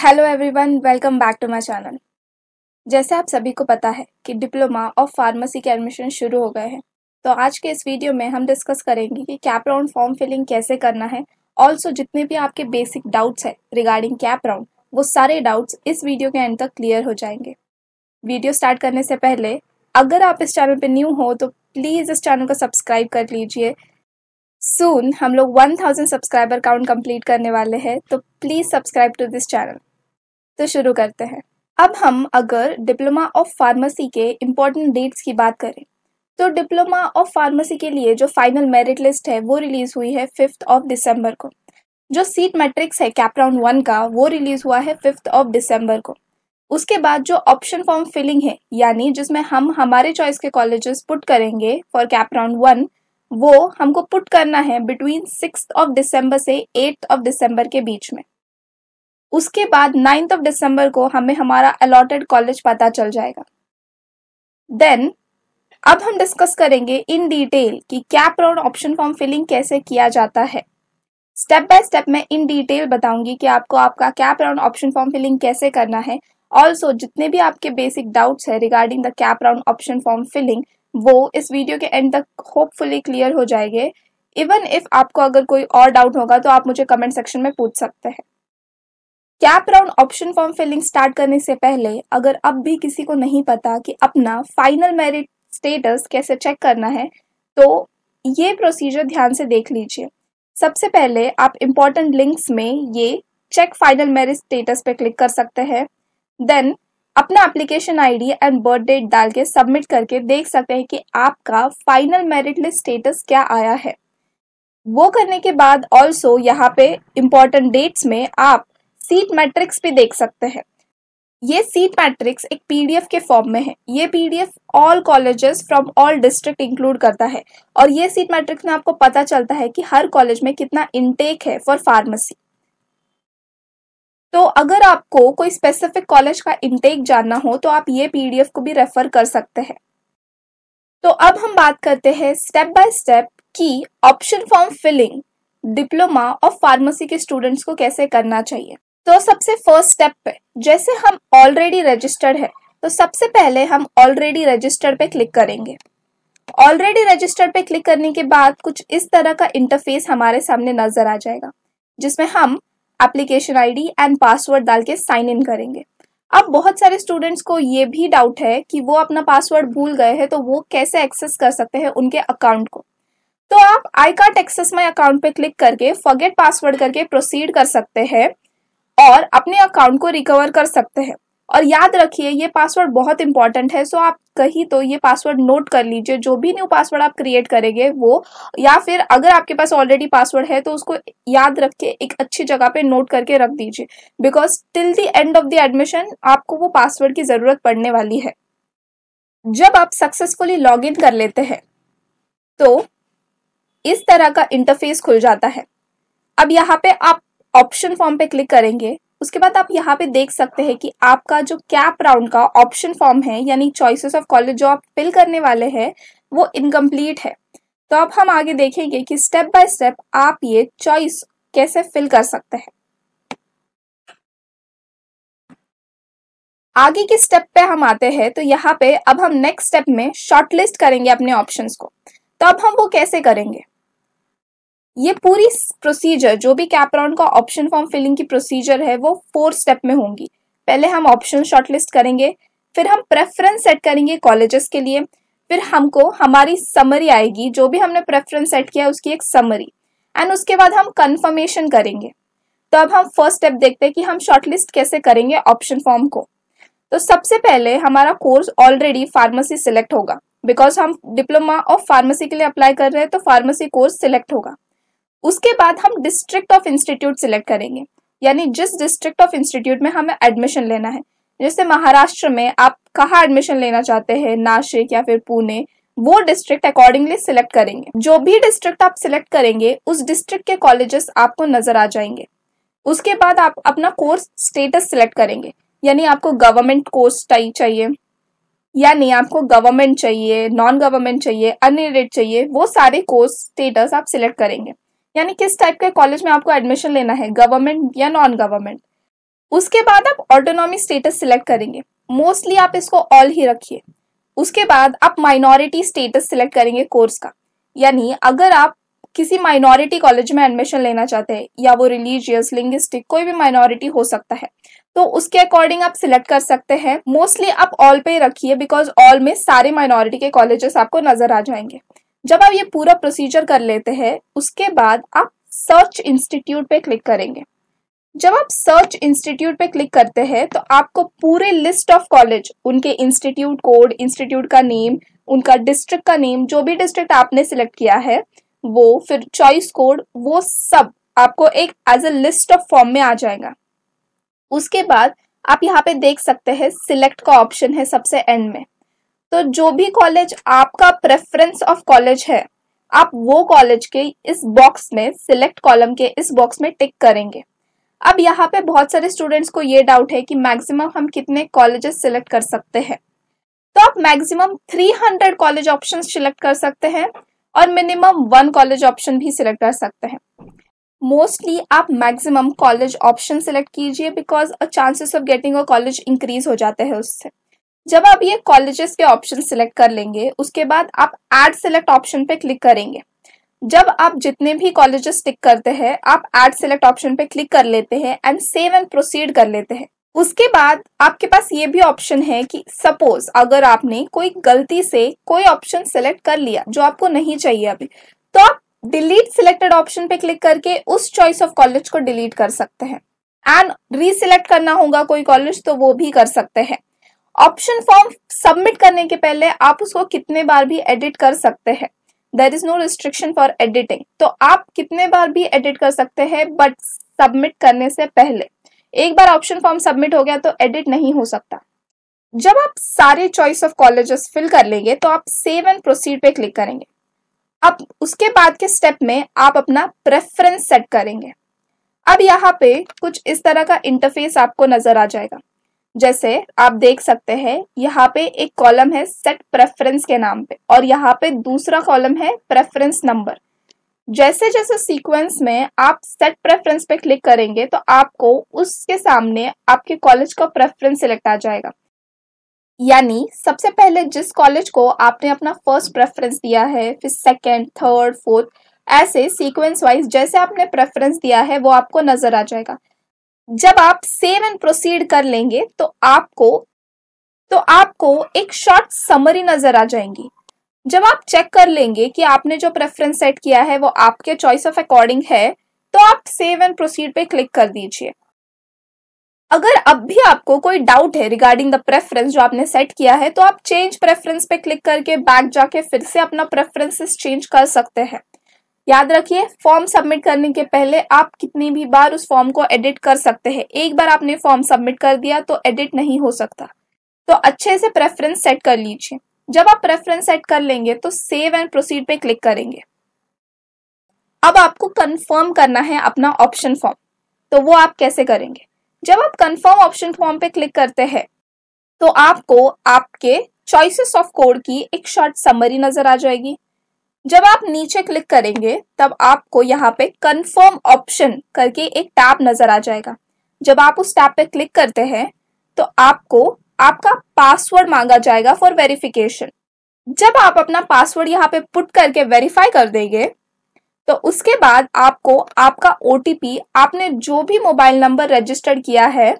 hello everyone welcome back to my channel जैसे आप सभी को पता है कि डिप्लोमा और फार्मेसी के एडमिशन शुरू हो गए हैं तो आज के इस वीडियो में हम डिस्कस करेंगे कि कैप राउंड फॉर्म फिलिंग कैसे करना है ऑल्सो जितने भी आपके बेसिक डाउट्स हैं रिगार्डिंग कैप राउंड वो सारे डाउट्स इस वीडियो के एंड तक क्लियर हो जाएंगे वीडियो स्टार्ट करने से पहले अगर आप इस चैनल पर न्यू हो तो प्लीज़ इस चैनल को सब्सक्राइब कर लीजिए सून हम लोग 1000 सब्सक्राइबर काउंट कंप्लीट करने वाले हैं तो please subscribe to this channel तो शुरू करते हैं अब हम अगर डिप्लोमा ऑफ फार्मेसी के इम्पोर्टेंट डेट्स की बात करें तो डिप्लोमा ऑफ फार्मेसी के लिए जो फाइनल मेरिट लिस्ट है वो रिलीज हुई है फिफ्थ ऑफ दिसंबर को जो सीट मैट्रिक्स है कैपराउंड वन का वो रिलीज हुआ है फिफ्थ ऑफ दिसंबर को उसके बाद जो ऑप्शन फॉर्म फिलिंग है यानी जिसमें हम हमारे चॉइस के कॉलेजेस पुट करेंगे फॉर कैपराउंड वन वो हमको पुट करना है बिटवीन सिक्स ऑफ दिसंबर से एट्थ ऑफ दिसंबर के बीच में उसके बाद नाइन्थ ऑफ दिसंबर को हमें हमारा अलॉटेड कॉलेज पता चल जाएगा देन अब हम डिस्कस करेंगे इन डिटेल कि क्या राउंड ऑप्शन फॉर्म फिलिंग कैसे किया जाता है स्टेप बाय स्टेप मैं इन डिटेल बताऊंगी कि आपको आपका क्या राउंड ऑप्शन फॉर्म फिलिंग कैसे करना है ऑल्सो जितने भी आपके बेसिक डाउट्स है रिगार्डिंग द क्या राउंड ऑप्शन फॉर्म फिलिंग वो इस वीडियो के एंड तक होपफुली क्लियर हो जाएंगे इवन इफ आपको अगर कोई और डाउट होगा तो आप मुझे कमेंट सेक्शन में पूछ सकते हैं CAP round option form filling start करने से पहले अगर अब भी किसी को नहीं पता कि अपना फाइनल मेरिट स्टेटस कैसे चेक करना है तो ये प्रोसीजर ध्यान से देख लीजिए सबसे पहले आप इम्पॉर्टेंट लिंक्स में ये चेक फाइनल मेरिट स्टेटस पे क्लिक कर सकते हैं देन अपना application ID and birth date डाल के सबमिट करके देख सकते हैं कि आपका फाइनल मेरिट लिस्ट स्टेटस क्या आया है वो करने के बाद ऑल्सो यहाँ पे इम्पॉर्टेंट डेट्स में आप सीट मैट्रिक्स भी देख सकते हैं ये सीट मैट्रिक्स एक पीडीएफ के फॉर्म में है ये PDF all colleges from all district include करता है और ये सीट मैट्रिक्स में आपको पता चलता है कि हर कॉलेज में कितना इनटेक है फॉर फार्मेसी तो अगर आपको कोई स्पेसिफिक कॉलेज का इनटेक जानना हो तो आप ये पीडीएफ को भी रेफर कर सकते हैं तो अब हम बात करते हैं स्टेप बाय स्टेप की ऑप्शन फॉर्म फिलिंग डिप्लोमा और फार्मेसी के स्टूडेंट्स को कैसे करना चाहिए तो सबसे फर्स्ट स्टेप पे जैसे हम ऑलरेडी रजिस्टर्ड है तो सबसे पहले हम ऑलरेडी रजिस्टर्ड पे क्लिक करेंगे ऑलरेडी रजिस्टर्ड पे क्लिक करने के बाद कुछ इस तरह का इंटरफेस हमारे सामने नजर आ जाएगा जिसमें हम एप्लीकेशन आईडी एंड पासवर्ड डाल के साइन इन करेंगे अब बहुत सारे स्टूडेंट्स को ये भी डाउट है कि वो अपना पासवर्ड भूल गए हैं तो वो कैसे एक्सेस कर सकते हैं उनके अकाउंट को तो आप I can't access my account पे क्लिक करके फॉरगेट पासवर्ड करके प्रोसीड कर सकते हैं और अपने अकाउंट को रिकवर कर सकते हैं और याद रखिए ये पासवर्ड बहुत इंपॉर्टेंट है सो आप कहीं तो ये पासवर्ड नोट कर लीजिए जो भी न्यू पासवर्ड आप क्रिएट करेंगे वो या फिर अगर आपके पास ऑलरेडी पासवर्ड है तो उसको याद रख के एक अच्छी जगह पे नोट करके रख दीजिए because till the end of the admission आपको वो पासवर्ड की ज़रूरत पड़ने वाली है जब आप सक्सेसफुली लॉग इन कर लेते हैं तो इस तरह का इंटरफेस खुल जाता है अब यहाँ पे आप ऑप्शन फॉर्म पे क्लिक करेंगे उसके बाद आप यहाँ पे देख सकते हैं कि आपका जो कैप राउंड का ऑप्शन फॉर्म है यानी चॉइसेस ऑफ कॉलेज जो आप फिल करने वाले हैं वो इनकम्प्लीट है तो अब हम आगे देखेंगे कि स्टेप बाय स्टेप आप ये चॉइस कैसे फिल कर सकते हैं आगे के स्टेप पे हम आते हैं तो यहाँ पे अब हम नेक्स्ट स्टेप में शॉर्टलिस्ट करेंगे अपने ऑप्शंस को तो अब हम वो कैसे करेंगे ये पूरी प्रोसीजर जो भी कैपरॉन का ऑप्शन फॉर्म फिलिंग की प्रोसीजर है वो फोर स्टेप में होंगी पहले हम ऑप्शन शॉर्टलिस्ट करेंगे फिर हम प्रेफरेंस सेट करेंगे कॉलेजेस के लिए फिर हमको हमारी समरी आएगी जो भी हमने प्रेफरेंस सेट किया है उसकी एक समरी एंड उसके बाद हम कंफर्मेशन करेंगे तो अब हम फर्स्ट स्टेप देखते हैं कि हम शॉर्टलिस्ट कैसे करेंगे ऑप्शन फॉर्म को तो सबसे पहले हमारा कोर्स ऑलरेडी फार्मेसी सिलेक्ट होगा बिकॉज हम डिप्लोमा ऑफ फार्मेसी के लिए अप्लाई कर रहे हैं तो फार्मेसी कोर्स सिलेक्ट होगा उसके बाद हम डिस्ट्रिक्ट ऑफ इंस्टीट्यूट सिलेक्ट करेंगे यानी जिस डिस्ट्रिक्ट ऑफ इंस्टीट्यूट में हमें एडमिशन लेना है जैसे महाराष्ट्र में आप कहाँ एडमिशन लेना चाहते हैं नासिक या फिर पुणे वो डिस्ट्रिक्ट अकॉर्डिंगली सिलेक्ट करेंगे जो भी डिस्ट्रिक्ट आप सिलेक्ट करेंगे उस डिस्ट्रिक्ट के कॉलेजेस आपको नजर आ जाएंगे उसके बाद आप अपना कोर्स स्टेटस सिलेक्ट करेंगे यानी आपको गवर्नमेंट कोर्स टाइप चाहिए यानी आपको गवर्नमेंट चाहिए नॉन गवर्नमेंट चाहिए अनएडेड चाहिए वो सारे कोर्स स्टेटस आप सिलेक्ट करेंगे यानी किस टाइप के कॉलेज में आपको एडमिशन लेना है गवर्नमेंट या नॉन गवर्नमेंट उसके बाद आप ऑटोनॉमी स्टेटस सिलेक्ट करेंगे मोस्टली आप इसको ऑल ही रखिए उसके बाद आप माइनॉरिटी स्टेटस सिलेक्ट करेंगे कोर्स का यानी अगर आप किसी माइनॉरिटी कॉलेज में एडमिशन लेना चाहते हैं या वो रिलीजियस लिंग्विस्टिक कोई भी माइनॉरिटी हो सकता है तो उसके अकॉर्डिंग आप सिलेक्ट कर सकते हैं मोस्टली आप ऑल पे रखिए बिकॉज ऑल में सारे माइनॉरिटी के कॉलेजेस आपको नजर आ जाएंगे जब आप ये पूरा प्रोसीजर कर लेते हैं उसके बाद आप सर्च इंस्टीट्यूट पे क्लिक करेंगे जब आप सर्च इंस्टीट्यूट पे क्लिक करते हैं तो आपको पूरे लिस्ट ऑफ कॉलेज उनके इंस्टीट्यूट कोड इंस्टीट्यूट का नेम उनका डिस्ट्रिक्ट का नेम जो भी डिस्ट्रिक्ट आपने सिलेक्ट किया है वो फिर चॉइस कोड वो सब आपको एक as a list of form में आ जाएगा उसके बाद आप यहाँ पे देख सकते हैं सिलेक्ट का ऑप्शन है सबसे एंड में तो जो भी कॉलेज आपका प्रेफरेंस ऑफ कॉलेज है आप वो कॉलेज के इस बॉक्स में सिलेक्ट कॉलम के इस बॉक्स में टिक करेंगे अब यहाँ पे बहुत सारे स्टूडेंट्स को ये डाउट है कि मैक्सिमम हम कितने कॉलेजेस सिलेक्ट कर सकते हैं तो आप मैक्सिमम 300 कॉलेज ऑप्शन सिलेक्ट कर सकते हैं और मिनिमम वन कॉलेज ऑप्शन भी सिलेक्ट कर सकते हैं मोस्टली आप मैक्सिमम कॉलेज ऑप्शन सिलेक्ट कीजिए because chances of getting a college increase हो जाते हैं उससे जब आप ये कॉलेजेस के ऑप्शन सिलेक्ट कर लेंगे उसके बाद आप एड सिलेक्ट ऑप्शन पे क्लिक करेंगे जब आप जितने भी कॉलेजेस टिक करते हैं आप एड सेलेक्ट ऑप्शन पे क्लिक कर लेते हैं एंड सेव एंड प्रोसीड कर लेते हैं उसके बाद आपके पास ये भी ऑप्शन है कि सपोज अगर आपने कोई गलती से कोई ऑप्शन सेलेक्ट कर लिया जो आपको नहीं चाहिए अभी तो आप डिलीट सिलेक्टेड ऑप्शन पे क्लिक करके उस चॉइस ऑफ कॉलेज को डिलीट कर सकते हैं एंड रीसिलेक्ट करना होगा कोई कॉलेज तो वो भी कर सकते हैं ऑप्शन फॉर्म सबमिट करने के पहले आप उसको कितने बार भी एडिट कर सकते हैं there is no restriction for editing तो आप कितने बार भी एडिट कर सकते हैं बट सबमिट करने से पहले एक बार ऑप्शन फॉर्म सबमिट हो गया तो एडिट नहीं हो सकता जब आप सारे चॉइस ऑफ कॉलेजेस फिल कर लेंगे तो आप सेव एंड प्रोसीड पे क्लिक करेंगे अब उसके बाद के स्टेप में आप अपना प्रेफरेंस सेट करेंगे अब यहाँ पे कुछ इस तरह का इंटरफेस आपको नजर आ जाएगा जैसे आप देख सकते हैं यहाँ पे एक कॉलम है सेट प्रेफरेंस के नाम पे और यहाँ पे दूसरा कॉलम है प्रेफरेंस नंबर जैसे जैसे सीक्वेंस में आप सेट प्रेफरेंस पे क्लिक करेंगे तो आपको उसके सामने आपके कॉलेज का प्रेफरेंस सिलेक्ट आ जाएगा यानी सबसे पहले जिस कॉलेज को आपने अपना फर्स्ट प्रेफरेंस दिया है फिर सेकेंड थर्ड फोर्थ ऐसे सीक्वेंस वाइज जैसे आपने प्रेफरेंस दिया है वो आपको नजर आ जाएगा जब आप सेव एंड प्रोसीड कर लेंगे तो आपको तो आपको एक शॉर्ट समरी नजर आ जाएंगी जब आप चेक कर लेंगे कि आपने जो प्रेफरेंस सेट किया है वो आपके चॉइस ऑफ अकॉर्डिंग है तो आप सेव एंड प्रोसीड पे क्लिक कर दीजिए अगर अब भी आपको कोई डाउट है रिगार्डिंग द प्रेफरेंस जो आपने सेट किया है तो आप चेंज प्रेफरेंस पे क्लिक करके बैक जाके फिर से अपना प्रेफरेंसेस चेंज कर सकते हैं याद रखिए फॉर्म सबमिट करने के पहले आप कितनी भी बार उस फॉर्म को एडिट कर सकते हैं एक बार आपने फॉर्म सबमिट कर दिया तो एडिट नहीं हो सकता तो अच्छे से प्रेफरेंस सेट कर लीजिए जब आप प्रेफरेंस सेट कर लेंगे तो सेव एंड प्रोसीड पे क्लिक करेंगे अब आपको कंफर्म करना है अपना ऑप्शन फॉर्म तो वो आप कैसे करेंगे जब आप कंफर्म ऑप्शन फॉर्म पे क्लिक करते हैं तो आपको आपके चॉइसेस ऑफ कोड की एक शॉर्ट समरी नजर आ जाएगी जब आप नीचे क्लिक करेंगे तब आपको यहाँ पे कंफर्म ऑप्शन करके एक टैब नजर आ जाएगा जब आप उस टैब पे क्लिक करते हैं तो आपको आपका पासवर्ड मांगा जाएगा फॉर वेरिफिकेशन जब आप अपना पासवर्ड यहाँ पे पुट करके वेरीफाई कर देंगे तो उसके बाद आपको आपका ओ आपने जो भी मोबाइल नंबर रजिस्टर्ड किया है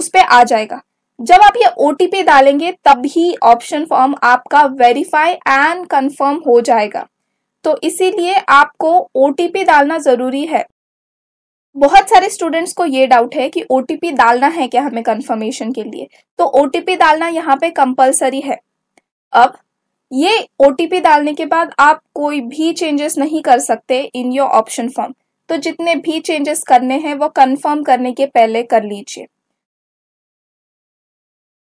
उस पर आ जाएगा जब आप ये ओ डालेंगे तब ही ऑप्शन फॉर्म आपका वेरीफाई एंड कंफर्म हो जाएगा तो इसीलिए आपको ओ डालना ज़रूरी है बहुत सारे स्टूडेंट्स को ये डाउट है कि ओ डालना है क्या हमें कंफर्मेशन के लिए तो ओ डालना यहाँ पे कंपलसरी है अब ये ओ डालने के बाद आप कोई भी चेंजेस नहीं कर सकते इन योर ऑप्शन फॉर्म तो जितने भी चेंजेस करने हैं वो कंफर्म करने के पहले कर लीजिए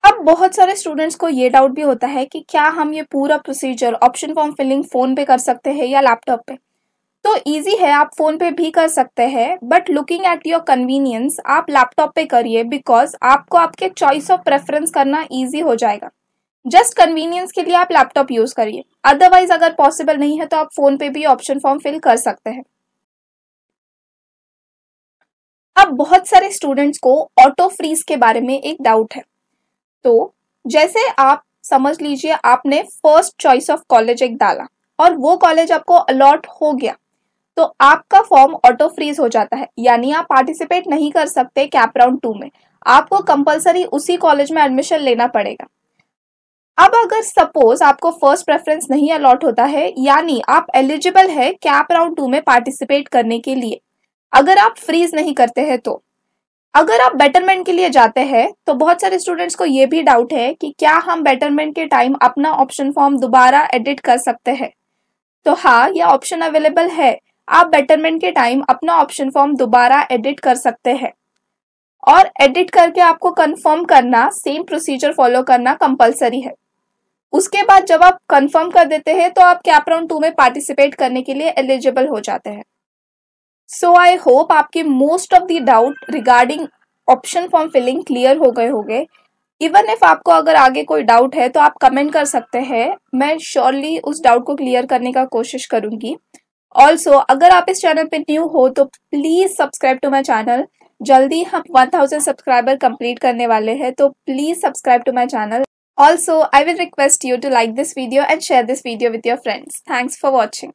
अब बहुत सारे स्टूडेंट्स को ये डाउट भी होता है कि क्या हम ये पूरा procedure option form filling phone पे कर सकते हैं या लैपटॉप पे तो इजी है आप फ़ोन पे भी कर सकते हैं but looking at your convenience आप लैपटॉप पे करिए बिकॉज आपको आपके चॉइस ऑफ प्रेफरेंस करना ईजी हो जाएगा जस्ट कन्वीनियंस के लिए आप लैपटॉप यूज़ करिए अदरवाइज अगर पॉसिबल नहीं है तो आप फ़ोन पे भी ऑप्शन फॉर्म फिल कर सकते हैं अब बहुत सारे स्टूडेंट्स को ऑटो फ्रीज के बारे में एक डाउट है तो जैसे आप समझ लीजिए आपने फर्स्ट चॉइस ऑफ कॉलेज एक डाला और वो कॉलेज आपको अलॉट हो गया तो आपका फॉर्म ऑटो फ्रीज हो जाता है यानी आप पार्टिसिपेट नहीं कर सकते कैप राउंड टू में आपको कंपलसरी उसी कॉलेज में एडमिशन लेना पड़ेगा अब अगर सपोज आपको फर्स्ट प्रेफरेंस नहीं अलॉट होता है यानी आप एलिजिबल है कैप राउंड टू में पार्टिसिपेट करने के लिए अगर आप फ्रीज नहीं करते हैं तो अगर आप बेटरमेंट के लिए जाते हैं तो बहुत सारे स्टूडेंट्स को ये भी डाउट है कि क्या हम बेटरमेंट के टाइम अपना ऑप्शन फॉर्म दोबारा एडिट कर सकते हैं तो हाँ यह ऑप्शन अवेलेबल है आप बेटरमेंट के टाइम अपना ऑप्शन फॉर्म दोबारा एडिट कर सकते हैं और एडिट करके आपको कंफर्म करना सेम प्रोसीजर फॉलो करना कंपलसरी है उसके बाद जब आप कंफर्म कर देते हैं तो आप कैप राउंड टू में पार्टिसिपेट करने के लिए एलिजिबल हो जाते हैं सो आई होप आपके most of the doubt regarding option form filling clear हो गए होंगे इवन इफ आपको अगर आगे कोई डाउट है तो आप कमेंट कर सकते हैं मैं श्योरली उस डाउट को क्लियर करने का कोशिश करूंगी ऑल्सो अगर आप इस चैनल पे न्यू हो तो please subscribe to my channel जल्दी हम 1000 सब्सक्राइबर कंप्लीट करने वाले हैं तो please subscribe to my channel also I will request you to like this video and share this video with your friends thanks for watching